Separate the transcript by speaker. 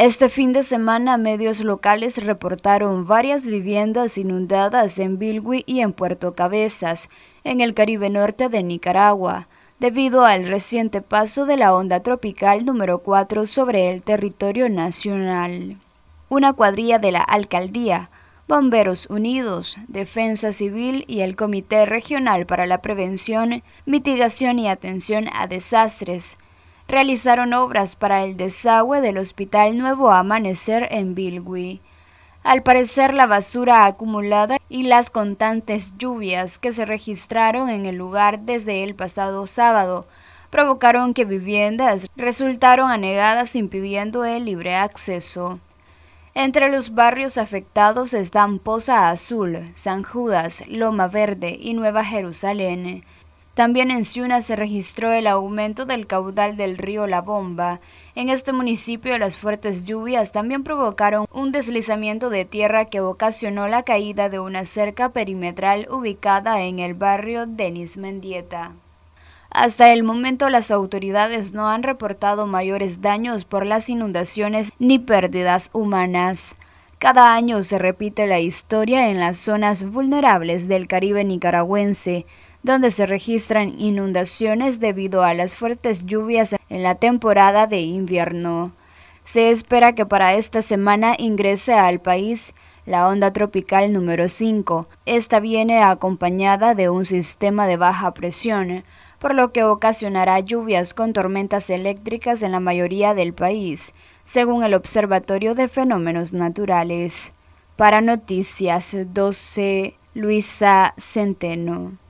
Speaker 1: Este fin de semana medios locales reportaron varias viviendas inundadas en Bilwi y en Puerto Cabezas, en el Caribe Norte de Nicaragua, debido al reciente paso de la onda tropical número 4 sobre el territorio nacional. Una cuadrilla de la alcaldía Bomberos Unidos, Defensa Civil y el Comité Regional para la Prevención, Mitigación y Atención a Desastres realizaron obras para el desagüe del Hospital Nuevo Amanecer en Bilwi. Al parecer, la basura acumulada y las constantes lluvias que se registraron en el lugar desde el pasado sábado provocaron que viviendas resultaron anegadas impidiendo el libre acceso. Entre los barrios afectados están Poza Azul, San Judas, Loma Verde y Nueva Jerusalén. También en Ciuna se registró el aumento del caudal del río La Bomba. En este municipio las fuertes lluvias también provocaron un deslizamiento de tierra que ocasionó la caída de una cerca perimetral ubicada en el barrio Denis Mendieta. Hasta el momento las autoridades no han reportado mayores daños por las inundaciones ni pérdidas humanas. Cada año se repite la historia en las zonas vulnerables del Caribe nicaragüense, donde se registran inundaciones debido a las fuertes lluvias en la temporada de invierno. Se espera que para esta semana ingrese al país la onda tropical número 5. Esta viene acompañada de un sistema de baja presión, por lo que ocasionará lluvias con tormentas eléctricas en la mayoría del país, según el Observatorio de Fenómenos Naturales. Para Noticias 12, Luisa Centeno.